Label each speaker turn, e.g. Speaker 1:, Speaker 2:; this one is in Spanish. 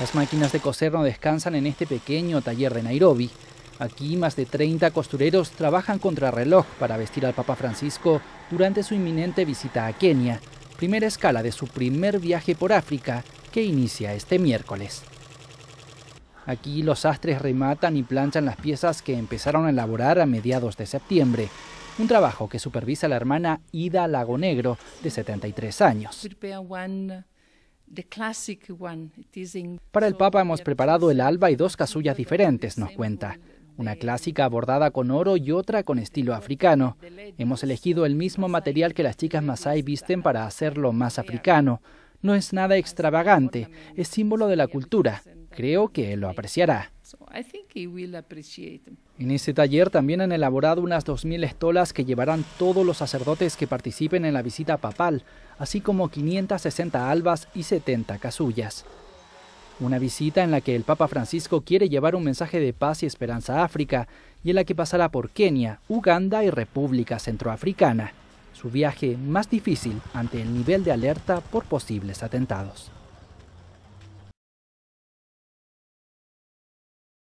Speaker 1: Las máquinas de coser no descansan en este pequeño taller de Nairobi. Aquí más de 30 costureros trabajan contra reloj para vestir al Papa Francisco durante su inminente visita a Kenia, primera escala de su primer viaje por África que inicia este miércoles. Aquí los sastres rematan y planchan las piezas que empezaron a elaborar a mediados de septiembre, un trabajo que supervisa la hermana Ida Lagonegro, de 73 años. Para el Papa hemos preparado el alba y dos casullas diferentes, nos cuenta. Una clásica bordada con oro y otra con estilo africano. Hemos elegido el mismo material que las chicas masai visten para hacerlo más africano. No es nada extravagante, es símbolo de la cultura. Creo que él lo apreciará. En este taller también han elaborado unas 2.000 estolas que llevarán todos los sacerdotes que participen en la visita papal, así como 560 albas y 70 casullas. Una visita en la que el Papa Francisco quiere llevar un mensaje de paz y esperanza a África y en la que pasará por Kenia, Uganda y República Centroafricana. Su viaje más difícil ante el nivel de alerta por posibles atentados.